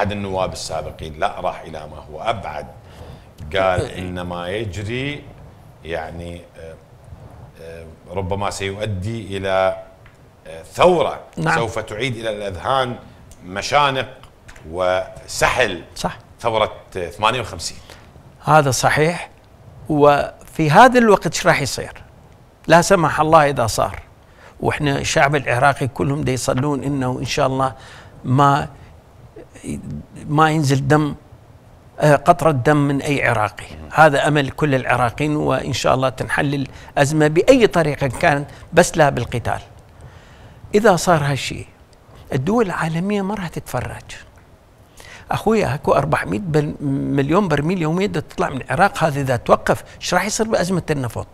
أحد النواب السابقين لا راح إلى ما هو أبعد قال أه. إن ما يجري يعني آه، آه، ربما سيؤدي إلى ثورة نعم. سوف تعيد إلى الأذهان مشانق وسحل صح ثورة 58 هذا صحيح وفي هذا الوقت ايش راح يصير؟ لا سمح الله اذا صار واحنا الشعب العراقي كلهم دي يصلون انه ان شاء الله ما ما ينزل دم آه، قطرة دم من أي عراقي هذا أمل كل العراقيين وإن شاء الله تنحل الأزمة بأي طريقة كانت بس لا بالقتال إذا صار هالشيء الدول العالمية ما راح تتفرج أخويا أكو 400 مليون برميل يوميا تطلع من العراق هذا إذا توقف إيش راح يصير بأزمة النفط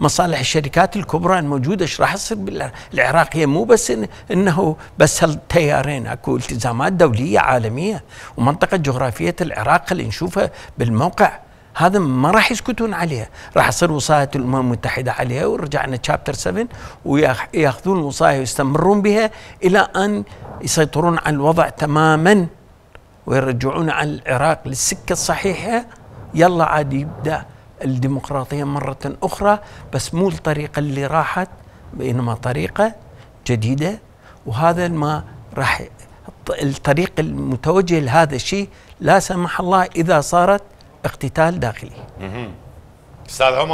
مصالح الشركات الكبرى الموجوده ايش راح يصير بالعراق هي مو بس إن انه بس هالتيارين اكو التزامات دوليه عالميه ومنطقه جغرافيه العراق اللي نشوفها بالموقع هذا ما راح يسكتون عليها راح يصير وصاية الأمم المتحدة عليها ورجعنا تشابتر 7 ويأخذون الوصاية ويستمرون بها إلى أن يسيطرون على الوضع تماما ويرجعون على العراق للسكة الصحيحة يلا عاد يبدأ الديمقراطية مرة أخرى بس مو الطريقة اللي راحت بينما طريقة جديدة وهذا ما راح الطريق المتوجه لهذا الشيء لا سمح الله إذا صارت اقتتال داخلي. أستاذ عمر